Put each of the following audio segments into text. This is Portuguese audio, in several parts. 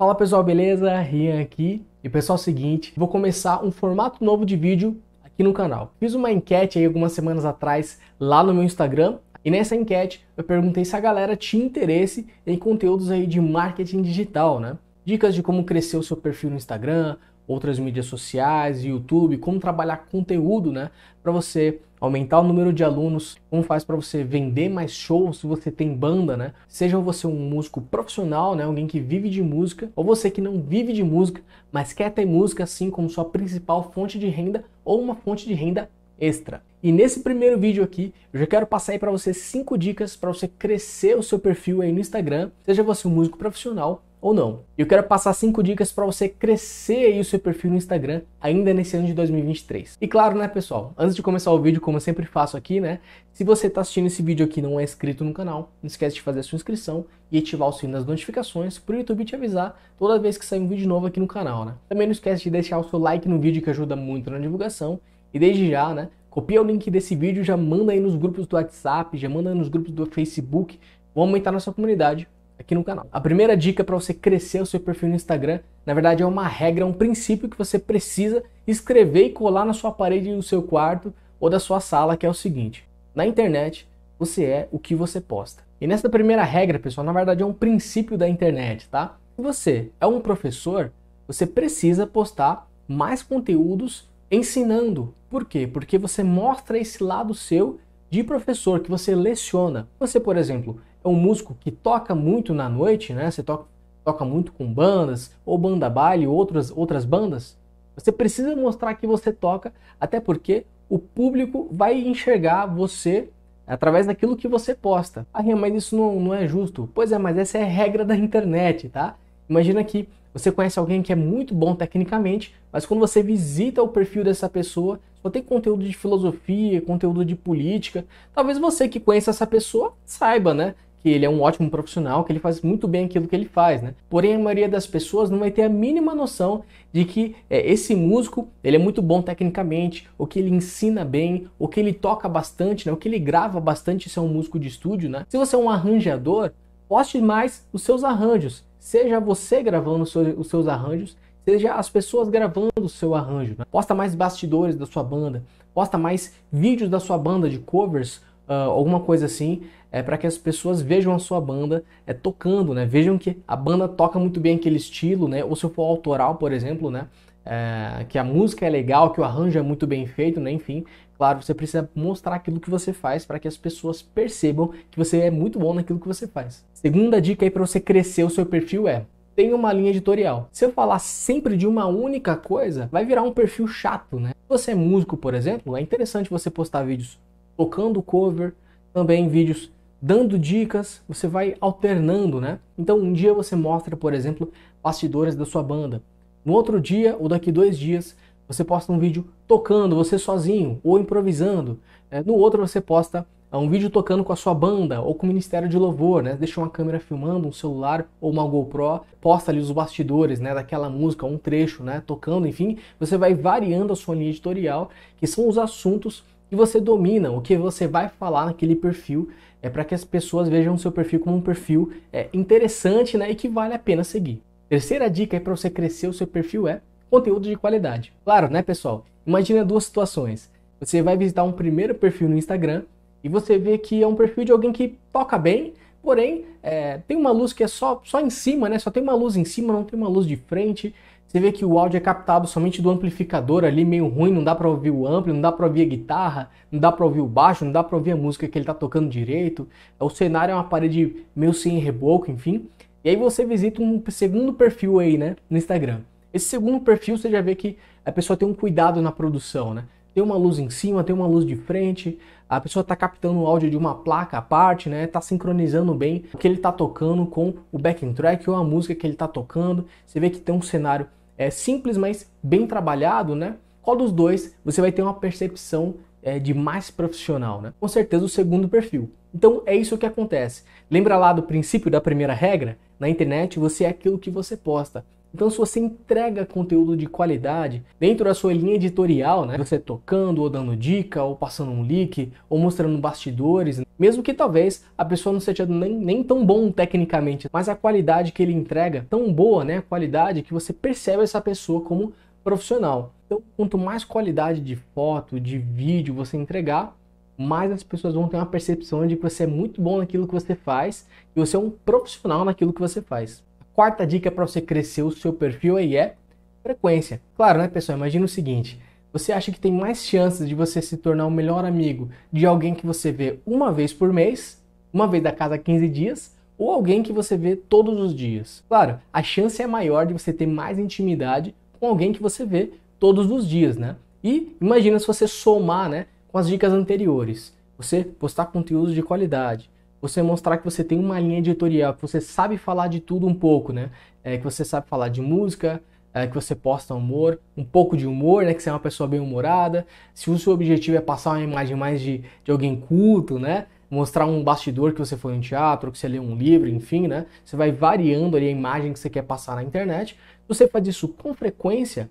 Fala pessoal, beleza? Rian aqui. E pessoal, é seguinte, vou começar um formato novo de vídeo aqui no canal. Fiz uma enquete aí algumas semanas atrás lá no meu Instagram e nessa enquete eu perguntei se a galera tinha interesse em conteúdos aí de marketing digital, né? Dicas de como crescer o seu perfil no Instagram, outras mídias sociais, YouTube, como trabalhar conteúdo, né? Para você aumentar o número de alunos, como faz para você vender mais shows se você tem banda, né? Seja você um músico profissional, né, alguém que vive de música, ou você que não vive de música, mas quer ter música assim como sua principal fonte de renda ou uma fonte de renda extra. E nesse primeiro vídeo aqui, eu já quero passar aí para você cinco dicas para você crescer o seu perfil aí no Instagram, seja você um músico profissional ou não. Eu quero passar cinco dicas para você crescer o seu perfil no Instagram ainda nesse ano de 2023. E claro, né, pessoal, antes de começar o vídeo, como eu sempre faço aqui, né, se você está assistindo esse vídeo aqui e não é inscrito no canal, não esquece de fazer a sua inscrição e ativar o sininho das notificações para o YouTube te avisar toda vez que sair um vídeo novo aqui no canal, né? Também não esquece de deixar o seu like no vídeo que ajuda muito na divulgação e desde já, né, copia o link desse vídeo, já manda aí nos grupos do WhatsApp, já manda aí nos grupos do Facebook, vou aumentar nossa comunidade aqui no canal. A primeira dica para você crescer o seu perfil no Instagram, na verdade é uma regra, é um princípio que você precisa escrever e colar na sua parede do seu quarto ou da sua sala, que é o seguinte: na internet você é o que você posta. E nessa primeira regra, pessoal, na verdade é um princípio da internet, tá? Se você é um professor, você precisa postar mais conteúdos ensinando. Por quê? Porque você mostra esse lado seu de professor que você leciona. Você, por exemplo, é um músico que toca muito na noite, né? Você toca, toca muito com bandas, ou banda baile, ou outras, outras bandas. Você precisa mostrar que você toca, até porque o público vai enxergar você através daquilo que você posta. Ah, mas isso não, não é justo. Pois é, mas essa é a regra da internet, tá? Imagina que você conhece alguém que é muito bom tecnicamente, mas quando você visita o perfil dessa pessoa, só tem conteúdo de filosofia, conteúdo de política. Talvez você que conheça essa pessoa saiba, né? Que ele é um ótimo profissional, que ele faz muito bem aquilo que ele faz, né? Porém, a maioria das pessoas não vai ter a mínima noção de que é, esse músico ele é muito bom tecnicamente, o que ele ensina bem, o que ele toca bastante, né? o que ele grava bastante. Se é um músico de estúdio, né? Se você é um arranjador, poste mais os seus arranjos Seja você gravando os seus arranjos, seja as pessoas gravando o seu arranjo. Né? Posta mais bastidores da sua banda, posta mais vídeos da sua banda de covers, uh, alguma coisa assim, é, para que as pessoas vejam a sua banda é, tocando, né? Vejam que a banda toca muito bem aquele estilo, né? Ou se for autoral, por exemplo, né? É, que a música é legal, que o arranjo é muito bem feito, né? Enfim, Claro, você precisa mostrar aquilo que você faz para que as pessoas percebam que você é muito bom naquilo que você faz. Segunda dica aí para você crescer o seu perfil é tem uma linha editorial. Se eu falar sempre de uma única coisa, vai virar um perfil chato, né? Se você é músico, por exemplo, é interessante você postar vídeos tocando cover, também vídeos dando dicas, você vai alternando, né? Então, um dia você mostra, por exemplo, bastidores da sua banda. No outro dia, ou daqui dois dias, você posta um vídeo tocando, você sozinho, ou improvisando. É, no outro você posta é, um vídeo tocando com a sua banda ou com o Ministério de Louvor, né? Deixa uma câmera filmando, um celular ou uma GoPro, posta ali os bastidores, né, daquela música, um trecho, né, tocando, enfim, você vai variando a sua linha editorial, que são os assuntos que você domina, o que você vai falar naquele perfil, é para que as pessoas vejam o seu perfil como um perfil é, interessante, né, e que vale a pena seguir. Terceira dica para você crescer o seu perfil é conteúdo de qualidade. Claro, né, pessoal? Imagina duas situações. Você vai visitar um primeiro perfil no Instagram e você vê que é um perfil de alguém que toca bem, porém é, tem uma luz que é só, só em cima, né? Só tem uma luz em cima, não tem uma luz de frente. Você vê que o áudio é captado somente do amplificador ali, meio ruim, não dá para ouvir o amplo, não dá para ouvir a guitarra, não dá para ouvir o baixo, não dá para ouvir a música que ele tá tocando direito. O cenário é uma parede meio sem reboco, enfim. E aí você visita um segundo perfil aí, né, no Instagram. Esse segundo perfil você já vê que a pessoa tem um cuidado na produção, né? Tem uma luz em cima, tem uma luz de frente, a pessoa está captando o áudio de uma placa à parte, né? Tá sincronizando bem o que ele está tocando com o backing track ou a música que ele está tocando. Você vê que tem um cenário é, simples, mas bem trabalhado, né? Qual dos dois você vai ter uma percepção é, de mais profissional, né? Com certeza o segundo perfil. Então é isso que acontece. Lembra lá do princípio da primeira regra? Na internet você é aquilo que você posta. Então, se você entrega conteúdo de qualidade dentro da sua linha editorial, né? Você tocando, ou dando dica, ou passando um link, ou mostrando bastidores, mesmo que talvez a pessoa não seja nem, nem tão bom tecnicamente, mas a qualidade que ele entrega tão boa, né? A qualidade que você percebe essa pessoa como profissional. Então, quanto mais qualidade de foto, de vídeo você entregar, mais as pessoas vão ter uma percepção de que você é muito bom naquilo que você faz e você é um profissional naquilo que você faz. Quarta dica para você crescer o seu perfil aí é frequência. Claro, né, pessoal? Imagina o seguinte: você acha que tem mais chances de você se tornar o melhor amigo de alguém que você vê uma vez por mês, uma vez a cada 15 dias, ou alguém que você vê todos os dias? Claro, a chance é maior de você ter mais intimidade com alguém que você vê todos os dias, né? E imagina se você somar, né, com as dicas anteriores. Você postar conteúdos de qualidade, você mostrar que você tem uma linha editorial, que você sabe falar de tudo um pouco, né? É, que você sabe falar de música, é, que você posta humor, um pouco de humor, né? Que você é uma pessoa bem humorada. Se o seu objetivo é passar uma imagem mais de, de alguém culto, né? Mostrar um bastidor que você foi em teatro, que você leu um livro, enfim, né? Você vai variando ali a imagem que você quer passar na internet. Se você faz isso com frequência,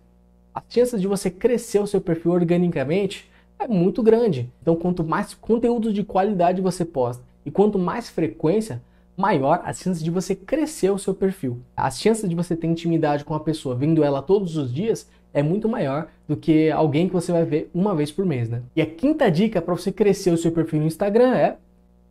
as chances de você crescer o seu perfil organicamente é muito grande. Então, quanto mais conteúdo de qualidade você posta e quanto mais frequência, maior a chance de você crescer o seu perfil. As chances de você ter intimidade com a pessoa vendo ela todos os dias é muito maior do que alguém que você vai ver uma vez por mês, né? E a quinta dica para você crescer o seu perfil no Instagram é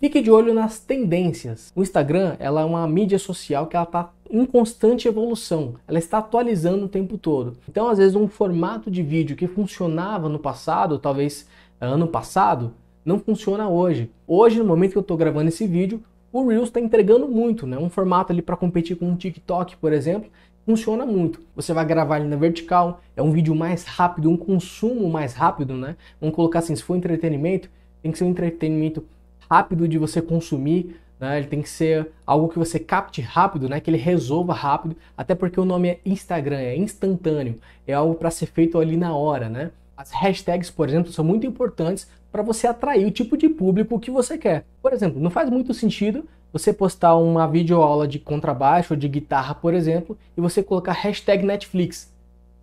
fique de olho nas tendências. O Instagram, ela é uma mídia social que ela está em constante evolução. Ela está atualizando o tempo todo. Então, às vezes um formato de vídeo que funcionava no passado, talvez ano passado, não funciona hoje. Hoje, no momento que eu estou gravando esse vídeo, o Reels está entregando muito, né? Um formato ali para competir com o TikTok, por exemplo, funciona muito. Você vai gravar ali na vertical, é um vídeo mais rápido, um consumo mais rápido, né? Vamos colocar assim, se for entretenimento, tem que ser um entretenimento rápido de você consumir, né? Ele tem que ser algo que você capte rápido, né? Que ele resolva rápido, até porque o nome é Instagram, é instantâneo, é algo para ser feito ali na hora, né? As hashtags, por exemplo, são muito importantes para você atrair o tipo de público que você quer. Por exemplo, não faz muito sentido você postar uma videoaula de contrabaixo ou de guitarra, por exemplo, e você colocar hashtag Netflix,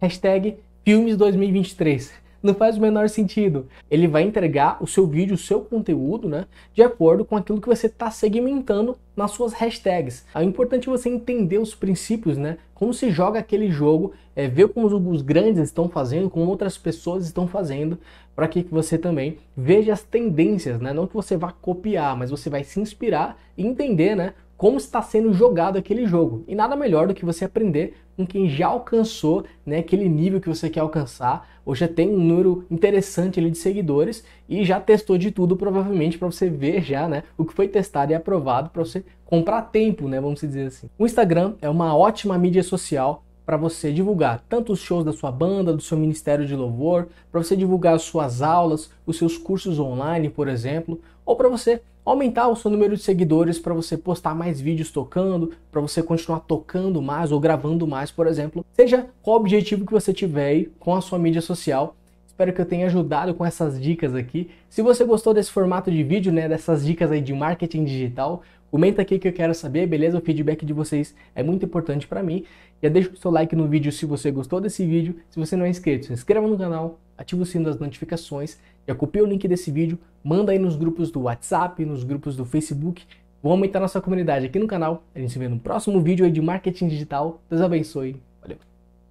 hashtag filmes 2023 não faz o menor sentido. Ele vai entregar o seu vídeo, o seu conteúdo, né, de acordo com aquilo que você está segmentando nas suas hashtags. É importante você entender os princípios, né? Como se joga aquele jogo, é, ver como os grandes estão fazendo, como outras pessoas estão fazendo, para que você também veja as tendências, né? Não que você vá copiar, mas você vai se inspirar e entender, né? como está sendo jogado aquele jogo. E nada melhor do que você aprender com quem já alcançou né, aquele nível que você quer alcançar, ou já tem um número interessante ali de seguidores e já testou de tudo, provavelmente, para você ver já né, o que foi testado e aprovado para você comprar tempo, né? Vamos dizer assim. O Instagram é uma ótima mídia social para você divulgar tanto os shows da sua banda, do seu ministério de louvor, para você divulgar as suas aulas, os seus cursos online, por exemplo, ou para você aumentar o seu número de seguidores para você postar mais vídeos tocando, para você continuar tocando mais ou gravando mais, por exemplo. Seja qual o objetivo que você tiver aí com a sua mídia social, Espero que eu tenha ajudado com essas dicas aqui. Se você gostou desse formato de vídeo, né, dessas dicas aí de marketing digital, comenta aqui que eu quero saber, beleza? O feedback de vocês é muito importante para mim. Já deixa o seu like no vídeo se você gostou desse vídeo. Se você não é inscrito, se inscreva no canal, ativa o sino das notificações, já copia o link desse vídeo, manda aí nos grupos do WhatsApp, nos grupos do Facebook. Vou aumentar nossa comunidade aqui no canal. A gente se vê no próximo vídeo aí de marketing digital. Deus abençoe.